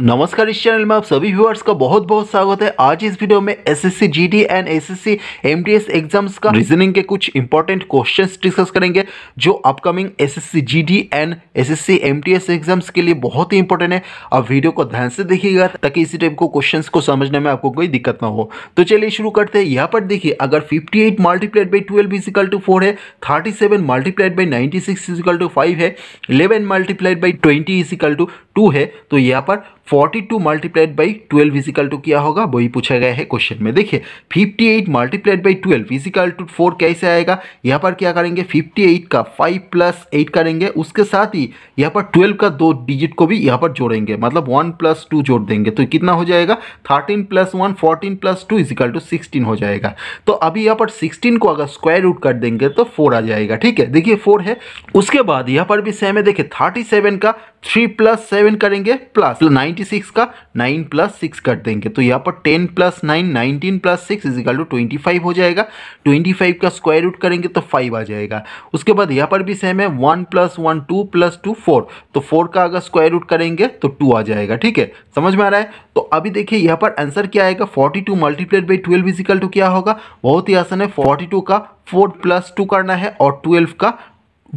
नमस्कार इस चैनल में आप सभी व्यूअर्स का बहुत बहुत स्वागत है आज इस वीडियो में SSC GD and SSC MTS exams का रीजनिंग के कुछ इंपॉर्टेंट क्वेश्चंस डिस्कस करेंगे जो upcoming SSC GD and SSC MTS exams के लिए बहुत ही इंपॉर्टेंट है आप वीडियो को ध्यान से देखिएगा ताकि इसी टाइप को क्वेश्चन को समझने में आपको कोई दिक्कत ना हो तो चलिए शुरू करते हैं यहाँ पर देखिए अगर fifty eight multiplied by twelve equal to four है thirty seven multiplied by ninety six equal to five है eleven multiplied by twenty equal to two है तो यहाँ पर forty two multiplied by twelve equal to क्या होगा वही पूछा गया है क्वेश्चन में देखिए fifty eight multiplied by twelve equal to four कैसे आएगा यहाँ पर क्या करेंगे फिफ्टी एट का फाइव प्लस एट करेंगे उसके साथ ही यहाँ पर ट्वेल्व का दो डिजिट को भी यहाँ पर जोड़ेंगे मतलब वन प्लस टू जोड़ देंगे तो कितना हो जाएगा thirteen plus one fourteen plus two equal to sixteen हो जाएगा तो अभी यहाँ पर सिक्सटीन को अगर स्क्वायर रूट कर देंगे तो फोर आ जाएगा ठीक है देखिए फोर है उसके बाद यहाँ पर भी सेम है देखिए थर्टी सेवन का थ्री प्लस सेवन करेंगे प्लस नाइन्टी सिक्स का नाइन प्लस सिक्स कर देंगे तो यहाँ पर ten plus nine nineteen plus six equal to twenty five हो जाएगा ट्वेंटी फाइव का स्क्वायर रूट करेंगे तो फाइव आ जाएगा उसके बाद यहाँ पर भी सेम है one plus one two plus two four तो फोर का अगर स्क्वायर रूट करेंगे तो टू आ जाएगा ठीक है समझ में आ रहा है तो अभी देखिए यहाँ पर आंसर क्या आएगा forty two multiplied by twelve equal to क्या होगा बहुत ही आसान है फोर्टी टू का फोर प्लस टू करना है और ट्वेल्व का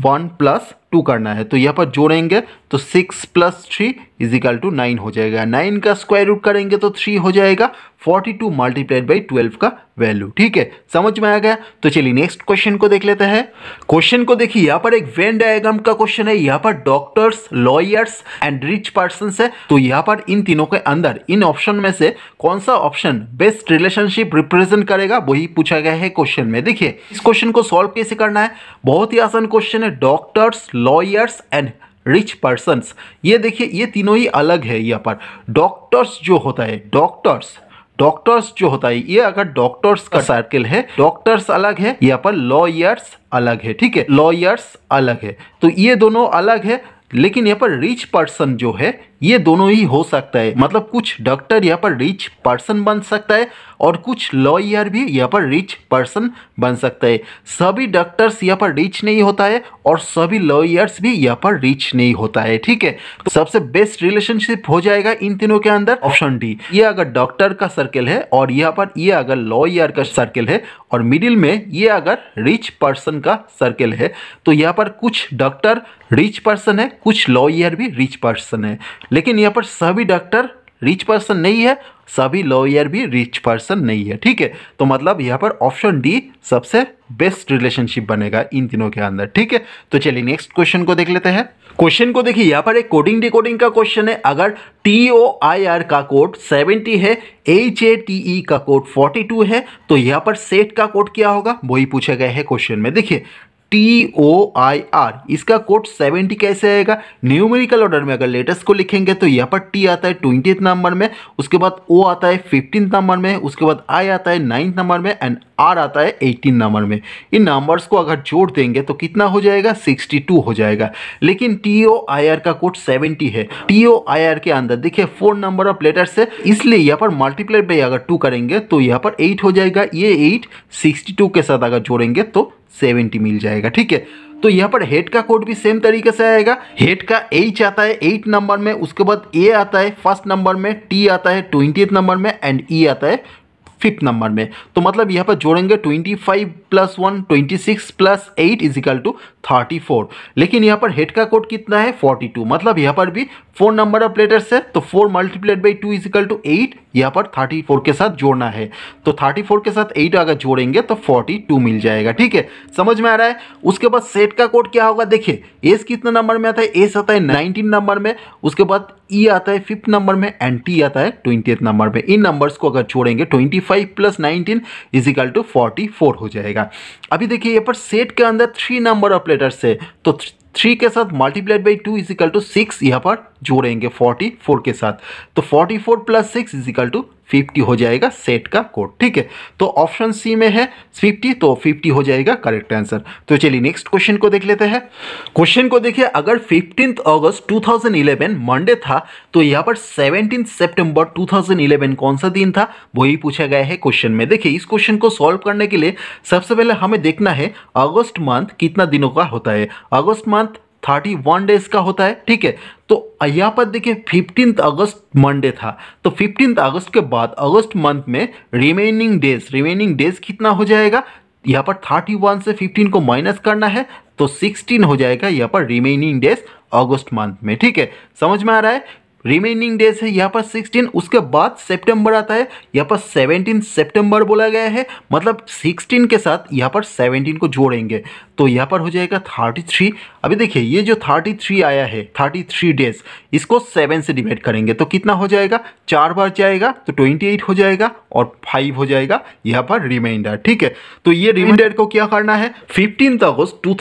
वन प्लस टू करना है तो यहाँ पर जोड़ेंगे तो six plus three equal to nine हो जाएगा नाइन का स्क्वायर रूट करेंगे तो थ्री हो जाएगा forty two multiplied by twelve का वैल्यू ठीक है समझ में आ गया तो चलिए नेक्स्ट क्वेश्चन को देख लेते हैं क्वेश्चन को देखिए यहाँ पर एक वेन डायग्राम का क्वेश्चन है यहाँ पर doctors lawyers and rich person है तो यहाँ पर इन तीनों के अंदर इन ऑप्शन में से कौन सा ऑप्शन बेस्ट रिलेशनशिप रिप्रेजेंट करेगा वही पूछा गया है क्वेश्चन में देखिए इस क्वेश्चन को सॉल्व कैसे करना है बहुत ही आसान क्वेश्चन है doctors lawyers and rich persons ये देखिए ये तीनों ही अलग है यहाँ पर डॉक्टर्स जो होता है डॉक्टर्स डॉक्टर्स जो होता है ये अगर डॉक्टर्स का सर्किल है डॉक्टर्स अलग है यहाँ पर लॉयर्स अलग है ठीक है लॉयर्स अलग है तो ये दोनों अलग है लेकिन यहाँ पर रिच पर्सन जो है ये दोनों ही हो सकता है मतलब कुछ डॉक्टर यहाँ पर रिच पर्सन बन सकता है और कुछ लॉयर भी यहाँ पर रिच पर्सन बन सकता है सभी डॉक्टर्स यहाँ पर रिच नहीं होता है और सभी लॉयर्स भी यहाँ पर रिच नहीं होता है ठीक है तो सबसे बेस्ट रिलेशनशिप हो जाएगा इन तीनों के अंदर ऑप्शन डी ये अगर डॉक्टर का सर्कल है और यहाँ पर ये अगर लॉयर का सर्कल है और मिडिल में ये अगर रिच पर्सन का सर्कल है तो यहाँ पर कुछ डॉक्टर रिच पर्सन है कुछ लॉयर भी रिच पर्सन है लेकिन यहाँ पर सभी डॉक्टर रिच पर्सन नहीं है सभी लॉयर भी रिच पर्सन नहीं है ठीक है तो मतलब यहाँ पर ऑप्शन डी सबसे बेस्ट रिलेशनशिप बनेगा इन तीनों के अंदर ठीक है तो चलिए नेक्स्ट क्वेश्चन को देख लेते हैं क्वेश्चन को देखिए यहाँ पर एक कोडिंग डिकोडिंग का क्वेश्चन है अगर टी ओ आई आर का कोड 70 है एच ए टी ई का कोड 42 है तो यहाँ पर सेट का कोड क्या होगा वही पूछा गया है क्वेश्चन में देखिए टी ओ आई आर इसका कोड 70 कैसे आएगा न्यूमेरिकल ऑर्डर में अगर लेटेस्ट को लिखेंगे तो यहाँ पर टी आता है ट्वेंटी नंबर में उसके बाद ओ आता है फिफ्टीन नंबर में उसके बाद आई आता है नाइन्थ नंबर में एंड आर आता है एटीन नंबर में इन नंबर्स को अगर जोड़ देंगे तो कितना हो जाएगा टू हो जाएगा लेकिन टी ओ आई आर का कोड सेवेंटी है टी ओ आई आर के अंदर देखिए फोर नंबर ऑफ लेटर्स है इसलिए यहाँ पर मल्टीप्लाई बाई अगर टू करेंगे तो यहाँ पर एट हो जाएगा ये एट सिक्सटी के साथ अगर जोड़ेंगे तो सेवेंटी मिल जाएगा ठीक है तो यहाँ पर हेड का कोड भी सेम तरीके से आएगा हेड का एच आता है एट नंबर में उसके बाद ए आता है फर्स्ट नंबर में टी आता है ट्वेंटी नंबर में एंड ई e आता है फिफ्थ नंबर में तो मतलब यहाँ पर जोड़ेंगे twenty five plus one twenty six plus eight equal to thirty four लेकिन यहाँ पर हेड का कोड कितना है फोर्टी टू मतलब यहाँ पर भी फोर नंबर ऑफ लेटर्स है तो four multiplied by two equal to eight यहाँ पर थर्टी फोर के साथ जोड़ना है तो थर्टी फोर के साथ एट अगर जोड़ेंगे तो फोर्टी टू मिल जाएगा ठीक है समझ में आ रहा है उसके बाद सेट का कोड क्या होगा देखिए एस कितना नंबर में आता है एस आता है नाइनटीन नंबर में उसके बाद ई e आता है फिफ्थ नंबर में एंड टी आता है ट्वेंटी नंबर में इन नंबर्स को अगर जोड़ेंगे twenty five plus nineteen equal to forty four हो जाएगा अभी देखिए यहाँ पर सेट के अंदर थ्री नंबर ऑफ लेटर्स है तो थ्री के साथ multiplied by two equal to six यहाँ पर जोड़ेंगे फोर्टी फोर के साथ तो forty four plus six equal to 50 हो जाएगा सेट का कोड ठीक है तो ऑप्शन सी में है 50 तो 50 हो जाएगा करेक्ट आंसर तो चलिए नेक्स्ट क्वेश्चन को देख लेते हैं क्वेश्चन को देखिए अगर फिफ्टीन अगस्त 2011 मंडे था तो यहाँ पर सेवनटीन सेप्टेम्बर 2011 कौन सा दिन था वही पूछा गया है क्वेश्चन में देखिए इस क्वेश्चन को सॉल्व करने के लिए सबसे पहले हमें देखना है अगस्त मंथ कितना दिनों का होता है अगस्त मंथ थर्टी वन डेज का होता है ठीक है तो यहाँ पर देखिए फिफ्टींथ अगस्त मंडे था तो फिफ्टींथ अगस्त के बाद अगस्त मंथ में रिमेनिंग डेज रिमेनिंग डेज कितना हो जाएगा यहाँ पर थर्टी वन से फिफ्टीन को माइनस करना है तो सिक्सटीन हो जाएगा यहाँ पर रिमेनिंग डेज अगस्त मंथ में ठीक है समझ में आ रहा है रिमेनिंग डेज है यहाँ पर 16 उसके बाद सितंबर आता है यहाँ पर 17 सितंबर बोला गया है मतलब 16 के साथ यहाँ पर 17 को जोड़ेंगे तो यहाँ पर हो जाएगा 33 अभी देखिए ये जो 33 आया है 33 डेज इसको 7 से डिवाइड करेंगे तो कितना हो जाएगा चार बार जाएगा तो 28 हो जाएगा और 5 हो जाएगा यहाँ पर रिमाइंडर ठीक है तो ये रिमाइंडर को क्या करना है फिफ्टीन अगस्त टू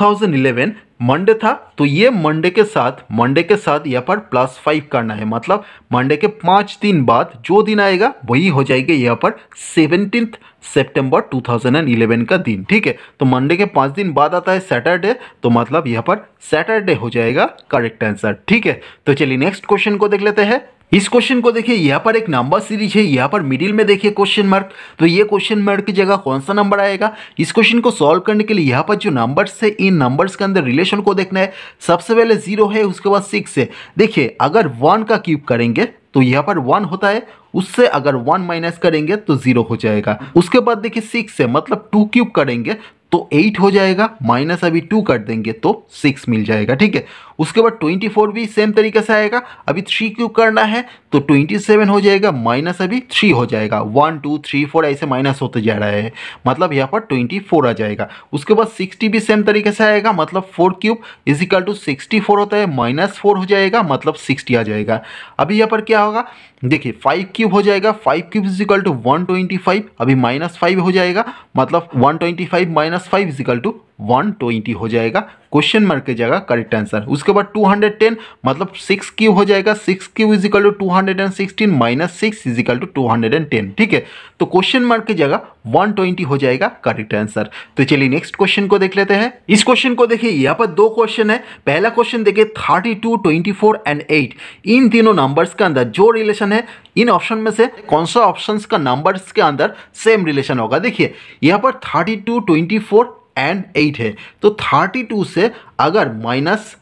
मंडे था तो ये मंडे के साथ मंडे के साथ यहाँ पर प्लस फाइव करना है मतलब मंडे के पाँच दिन बाद जो दिन आएगा वही हो जाएगा यहाँ पर सेवनटीन एंड 2011 का दिन ठीक है तो मंडे के पाँच दिन बाद आता है सैटरडे तो मतलब यहाँ पर सैटरडे हो जाएगा करेक्ट आंसर ठीक है तो चलिए नेक्स्ट क्वेश्चन को देख लेते हैं इस क्वेश्चन को देखिए यहाँ पर एक नंबर सीरीज है यहाँ पर मिडिल में देखिए क्वेश्चन मार्क तो ये क्वेश्चन मार्क की जगह कौन सा नंबर आएगा इस क्वेश्चन को सॉल्व करने के लिए यहाँ पर जो नंबर्स है इन नंबर्स के अंदर रिलेशन को देखना है सबसे पहले जीरो है उसके बाद सिक्स है देखिए अगर वन का क्यूब करेंगे तो यहाँ पर वन होता है उससे अगर वन माइनस करेंगे तो जीरो हो जाएगा उसके बाद देखिए सिक्स है मतलब टू क्यूब करेंगे तो एट हो जाएगा माइनस अभी टू कर देंगे तो सिक्स मिल जाएगा ठीक है उसके बाद ट्वेंटी फोर भी सेम तरीके से आएगा अभी थ्री क्यूब करना है तो ट्वेंटी सेवन हो जाएगा माइनस अभी थ्री हो जाएगा वन टू थ्री फोर ऐसे माइनस होते जा रहा है मतलब यहाँ पर ट्वेंटी फोर आ जाएगा उसके बाद सिक्सटी भी सेम तरीके से आएगा मतलब four cube equal to sixty four होता है माइनस फोर हो जाएगा मतलब सिक्सटी आ जाएगा अभी यहाँ पर क्या होगा देखिए फाइव क्यूब हो जाएगा five cube equal to one twenty five अभी माइनस फाइव हो जाएगा मतलब one twenty five minus plus five equal to one twenty हो जाएगा क्वेश्चन मार्क की जगह करेक्ट आंसर उसके बाद टू हंड्रेड टेन मतलब सिक्स क्यू हो जाएगा six cube equal to two hundred and sixteen minus six equal to two hundred and ten ठीक है तो क्वेश्चन मार्क की जगह वन ट्वेंटी हो जाएगा करेक्ट आंसर तो चलिए नेक्स्ट क्वेश्चन को देख लेते हैं इस क्वेश्चन को देखिए यहाँ पर दो क्वेश्चन है पहला क्वेश्चन देखिए thirty two twenty four and eight इन तीनों नंबर्स के अंदर जो रिलेशन है इन ऑप्शन में से कौन सा ऑप्शन का नंबर के अंदर सेम रिलेशन होगा देखिए यहाँ पर thirty two twenty four and eight है तो थर्टी टू से अगर माइनस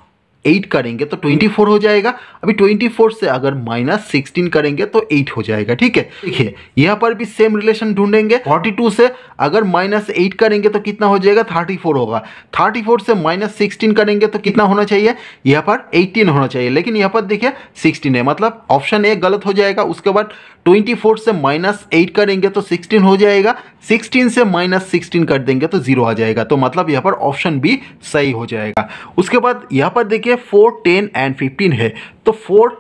एट करेंगे तो ट्वेंटी फोर हो जाएगा अभी ट्वेंटी फोर से अगर माइनस सिक्सटीन करेंगे तो एट हो जाएगा ठीक है देखिए यहाँ पर भी सेम रिलेशन ढूंढेंगे फोर्टी टू से अगर माइनस एट करेंगे तो कितना हो जाएगा थर्टी फोर होगा थर्टी फोर से माइनस सिक्सटीन करेंगे तो कितना होना चाहिए यहाँ पर 18 होना चाहिए लेकिन यहाँ पर देखिए सिक्सटीन है मतलब ऑप्शन ए गलत हो जाएगा उसके बाद ट्वेंटी फोर से माइनस एट करेंगे तो सिक्सटीन हो जाएगा सिक्सटीन से माइनस सिक्सटीन कर देंगे तो जीरो आ जाएगा तो मतलब यहाँ पर ऑप्शन बी सही हो जाएगा उसके बाद यहाँ पर देखिए फोर टेन एंड फिफ्टीन है तो फोर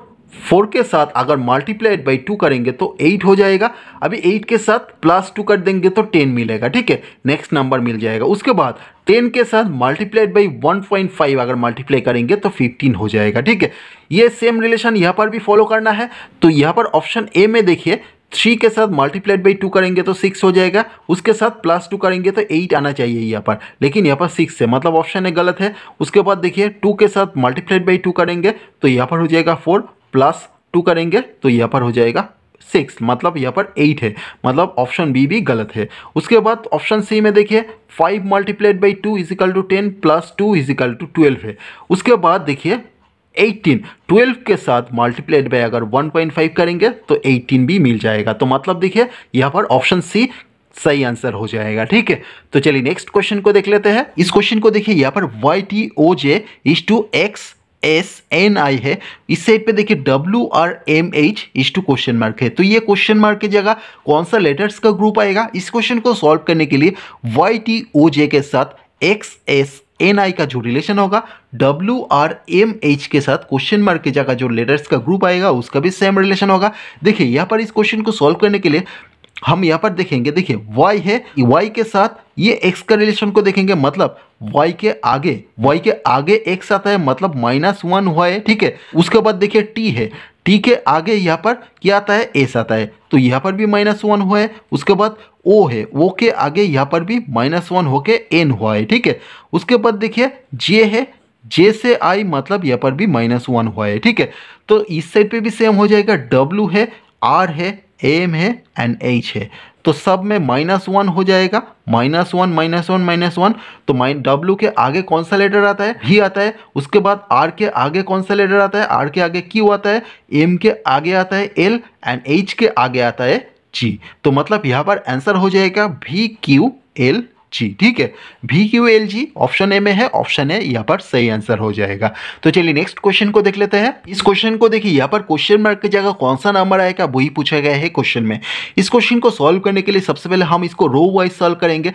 फोर के साथ अगर मल्टीप्लाइड बाई टू करेंगे तो एट हो जाएगा अभी एट के साथ प्लस टू कर देंगे तो टेन मिलेगा ठीक है नेक्स्ट नंबर मिल जाएगा उसके बाद टेन के साथ multiplied by one point five अगर मल्टीप्लाई करेंगे तो फिफ्टीन हो जाएगा ठीक है ये सेम रिलेशन यहाँ पर भी फॉलो करना है तो यहाँ पर ऑप्शन ए में देखिए थ्री के साथ मल्टीप्लाइड बाई टू करेंगे तो सिक्स हो जाएगा उसके साथ प्लस टू करेंगे तो एट आना चाहिए यहाँ पर लेकिन यहाँ पर सिक्स है मतलब ऑप्शन है गलत है उसके बाद देखिए टू के साथ मल्टीप्लाइड बाई टू करेंगे तो यहाँ पर हो जाएगा फोर प्लस टू करेंगे तो यहाँ पर हो जाएगा सिक्स मतलब यहाँ पर एट है मतलब ऑप्शन बी भी गलत है उसके बाद ऑप्शन सी में देखिए five multiplied by two equal to ten plus two equal to twelve है उसके बाद देखिए 18 12 के साथ मल्टीप्लाइड बाय अगर 1.5 करेंगे तो 18 भी मिल जाएगा तो मतलब देखिए यहाँ पर ऑप्शन सी सही आंसर हो जाएगा ठीक है तो चलिए नेक्स्ट क्वेश्चन को देख लेते हैं इस क्वेश्चन को देखिए यहाँ पर Y T O J is to X S N I है इस साइड पे देखिए W R M H is to question mark है तो ये क्वेश्चन मार्क की जगह कौन सा लेटर्स का ग्रुप आएगा इस क्वेश्चन को सॉल्व करने के लिए वाई टी ओ जे के साथ एक्स एस एन आई का जो रिलेशन होगा डब्ल्यू आर एम एच के साथ क्वेश्चन मार्क के जगह जो लेटर्स का ग्रुप आएगा उसका भी सेम रिलेशन होगा देखिए यहाँ पर इस क्वेश्चन को सॉल्व करने के लिए हम यहाँ पर देखेंगे देखिए वाई है वाई के साथ ये एक्स का रिलेशन को देखेंगे मतलब y के आगे y के आगे x आता है मतलब माइनस वन हुआ है ठीक है उसके बाद देखिए t है टी के आगे यहाँ पर क्या आता है एस आता है तो यहाँ पर भी माइनस वन हुआ है उसके बाद ओ है ओ के आगे यहाँ पर भी माइनस वन होके एन हुआ है ठीक है उसके बाद देखिए जे है जे से आई मतलब यहाँ पर भी माइनस वन हुआ है ठीक है तो इस साइड पे भी सेम हो जाएगा डब्ल्यू है आर है एम है एंड एच है तो सब में माइनस वन हो जाएगा minus one minus one minus one तो माइन डब्ल्यू के आगे कौन सा लेटर आता है ही आता है उसके बाद आर के आगे कौन सा लेटर आता है आर के आगे क्यू आता है एम के आगे आता है एल एंड एच के आगे आता है जी तो मतलब यहाँ पर आंसर हो जाएगा भी क्यू एल जी ठीक है भी Q L G option A में है ऑप्शन ए यहाँ पर सही आंसर हो जाएगा तो चलिए नेक्स्ट क्वेश्चन को देख लेते हैं इस क्वेश्चन को देखिए यहाँ पर क्वेश्चन मार्क की जगह कौन सा नंबर आएगा वही पूछा गया है क्वेश्चन में इस क्वेश्चन को सॉल्व करने के लिए सबसे पहले हम इसको रो वाइज सॉल्व करेंगे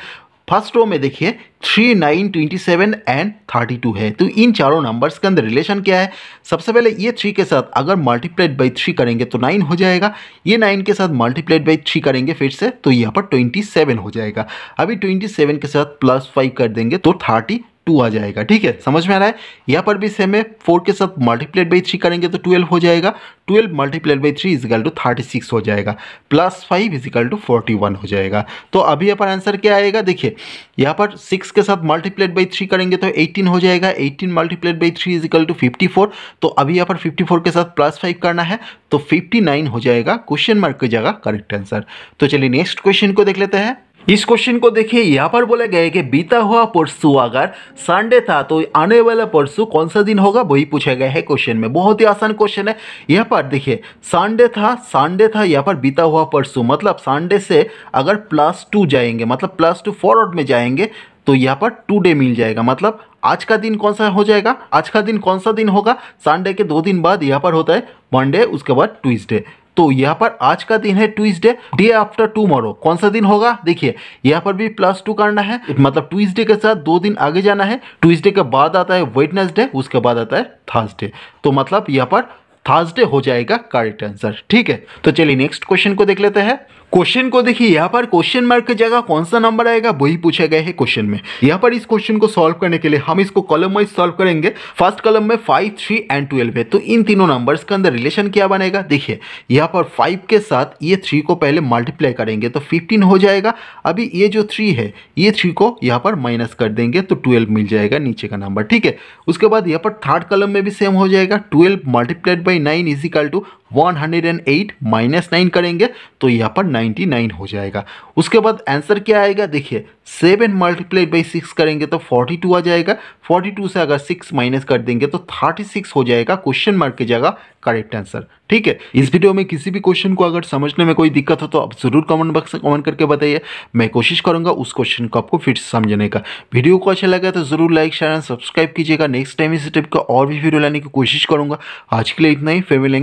फर्स्ट रो में देखिए three nine twenty seven and thirty two है तो इन चारों नंबर्स के अंदर रिलेशन क्या है सबसे पहले ये थ्री के साथ अगर मल्टीप्लाइड बाई थ्री करेंगे तो नाइन हो जाएगा ये नाइन के साथ मल्टीप्लाइड बाई थ्री करेंगे फिर से तो यहाँ पर ट्वेंटी सेवन हो जाएगा अभी ट्वेंटी सेवन के साथ प्लस फाइव कर देंगे तो थर्टी टू आ जाएगा ठीक है समझ में आ रहा है यहाँ पर भी सेम है फोर के साथ मल्टीप्लाइड बाई थ्री करेंगे तो ट्वेल्व हो जाएगा twelve multiplied by three equal to thirty six हो जाएगा plus five equal to forty one हो जाएगा तो अभी यहाँ पर आंसर क्या आएगा देखिए यहाँ पर सिक्स के साथ मल्टीप्लाइड बाई थ्री करेंगे तो एटीन हो जाएगा eighteen multiplied by three equal to fifty four तो अभी यहाँ पर फिफ्टी फोर के साथ प्लस फाइव करना है तो फिफ्टी नाइन हो जाएगा क्वेश्चन मार्क की जगह करेक्ट आंसर तो चलिए नेक्स्ट क्वेश्चन को देख लेते हैं इस क्वेश्चन को देखिए यहाँ पर बोला गया है कि बीता हुआ परसों अगर संडे था तो आने वाला परसों कौन सा दिन होगा वही पूछा गया है क्वेश्चन में बहुत ही आसान क्वेश्चन है यहाँ पर देखिए संडे था संडे था यहाँ पर बीता हुआ परसों मतलब संडे से अगर प्लस टू जाएंगे मतलब प्लस टू फॉरवर्ड में जाएंगे तो यहाँ पर टू डे मिल जाएगा मतलब आज का दिन कौन सा हो जाएगा आज का दिन कौन सा दिन होगा संडे के दो दिन बाद यहाँ पर होता है मंडे उसके बाद ट्यूजडे तो यहाँ पर आज का दिन है ट्यूजडे डे आफ्टर टूमोरो कौन सा दिन होगा देखिए यहाँ पर भी प्लस टू करना है मतलब ट्यूजडे के साथ दो दिन आगे जाना है ट्यूजडे के बाद आता है वेटनेसडे उसके बाद आता है थर्सडे तो मतलब यहाँ पर थर्सडे हो जाएगा करेक्ट आंसर ठीक है तो चलिए नेक्स्ट क्वेश्चन को देख लेते हैं क्वेश्चन को देखिए यहाँ पर क्वेश्चन मार्क की जगह कौन सा नंबर आएगा वही पूछा गया है क्वेश्चन में यहाँ पर इस क्वेश्चन को सॉल्व करने के लिए हम इसको कॉलम वाइज सॉल्व करेंगे फर्स्ट कॉलम में फाइव थ्री एंड ट्वेल्व है तो इन तीनों नंबर्स के अंदर रिलेशन क्या बनेगा देखिए यहाँ पर फाइव के साथ ये थ्री को पहले मल्टीप्लाई करेंगे तो फिफ्टीन हो जाएगा अभी ये जो थ्री है ये थ्री को यहाँ पर माइनस कर देंगे तो ट्वेल्व मिल जाएगा नीचे का नंबर ठीक है उसके बाद यहाँ पर थर्ड कलम में भी सेम हो जाएगा twelve multiplied by nine equal to 108 minus nine करेंगे तो यहाँ पर 99 हो जाएगा उसके बाद आंसर क्या आएगा देखिए सेवन मल्टीप्लाइड बाई सिक्स करेंगे तो 42 आ जाएगा 42 से अगर सिक्स माइनस कर देंगे तो 36 हो जाएगा क्वेश्चन मार्क की जगह करेक्ट आंसर ठीक है इस वीडियो में किसी भी क्वेश्चन को अगर समझने में कोई दिक्कत हो तो आप ज़रूर कमेंट बॉक्स में कमेंट करके बताइए मैं कोशिश करूँगा उस क्वेश्चन को आपको फिर समझने का वीडियो को अच्छा लगा तो ज़रूर लाइक शेयर एंड सब्सक्राइब कीजिएगा नेक्स्ट टाइम इस टाइप का और भी वीडियो लाने की कोशिश करूँगा आज के लिए इतना ही फिर मिलेंगे